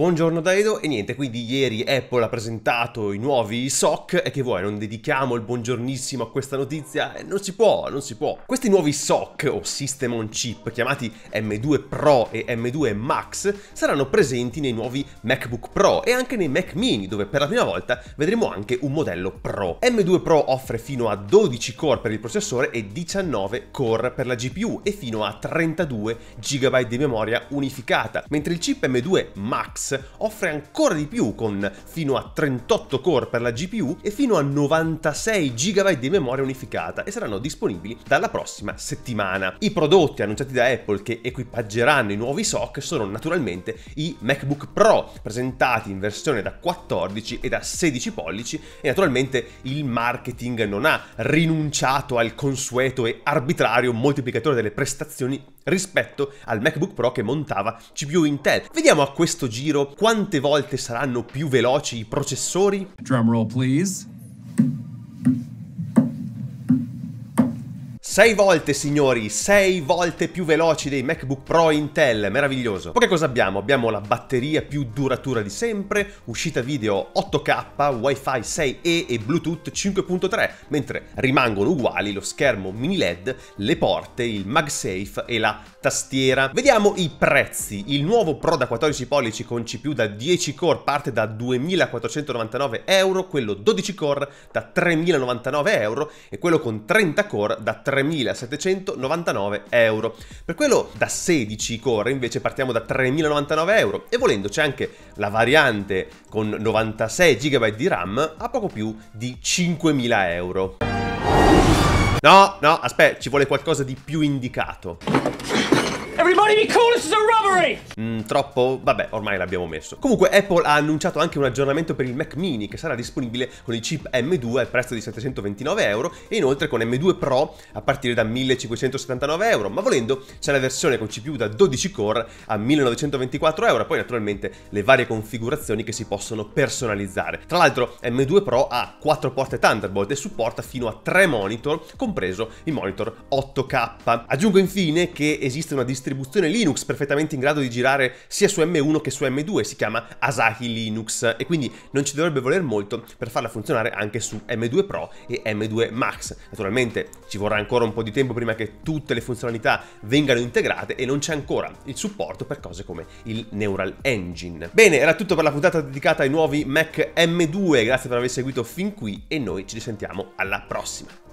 Buongiorno da e niente, quindi ieri Apple ha presentato i nuovi SOC e che vuoi, non dedichiamo il buongiornissimo a questa notizia? Eh, non si può, non si può. Questi nuovi SOC o System on Chip chiamati M2 Pro e M2 Max saranno presenti nei nuovi MacBook Pro e anche nei Mac mini dove per la prima volta vedremo anche un modello Pro. M2 Pro offre fino a 12 core per il processore e 19 core per la GPU e fino a 32 GB di memoria unificata, mentre il chip M2 Max offre ancora di più con fino a 38 core per la GPU e fino a 96 GB di memoria unificata e saranno disponibili dalla prossima settimana. I prodotti annunciati da Apple che equipaggeranno i nuovi SOC sono naturalmente i MacBook Pro presentati in versione da 14 e da 16 pollici e naturalmente il marketing non ha rinunciato al consueto e arbitrario moltiplicatore delle prestazioni rispetto al MacBook Pro che montava CPU Intel. Vediamo a questo giro quante volte saranno più veloci i processori. Drumroll please. Sei volte signori, sei volte più veloci dei MacBook Pro Intel, meraviglioso. Poi che cosa abbiamo? Abbiamo la batteria più duratura di sempre, uscita video 8K, WiFi 6E e Bluetooth 5.3, mentre rimangono uguali lo schermo mini LED, le porte, il MagSafe e la tastiera. Vediamo i prezzi. Il nuovo Pro da 14 pollici con CPU da 10 core parte da 2499 euro, quello 12 core da 3099 euro e quello con 30 core da 3000 3.799 euro. Per quello da 16 core invece partiamo da 3.099 euro e volendo c'è anche la variante con 96 GB di RAM a poco più di 5.000 euro. No, no, aspetta, ci vuole qualcosa di più indicato. Everybody be cool, this is a robbery! Mm, troppo? Vabbè, ormai l'abbiamo messo. Comunque Apple ha annunciato anche un aggiornamento per il Mac mini che sarà disponibile con i chip M2 al prezzo di 729 euro e inoltre con M2 Pro a partire da 1579 euro. Ma volendo c'è la versione con CPU da 12 core a 1924 euro. Poi naturalmente le varie configurazioni che si possono personalizzare. Tra l'altro M2 Pro ha 4 porte Thunderbolt e supporta fino a 3 monitor, compreso il monitor 8K. Aggiungo infine che esiste una distribuzione Linux perfettamente in grado grado di girare sia su M1 che su M2, si chiama Asahi Linux e quindi non ci dovrebbe voler molto per farla funzionare anche su M2 Pro e M2 Max. Naturalmente ci vorrà ancora un po' di tempo prima che tutte le funzionalità vengano integrate e non c'è ancora il supporto per cose come il Neural Engine. Bene, era tutto per la puntata dedicata ai nuovi Mac M2, grazie per aver seguito fin qui e noi ci risentiamo alla prossima.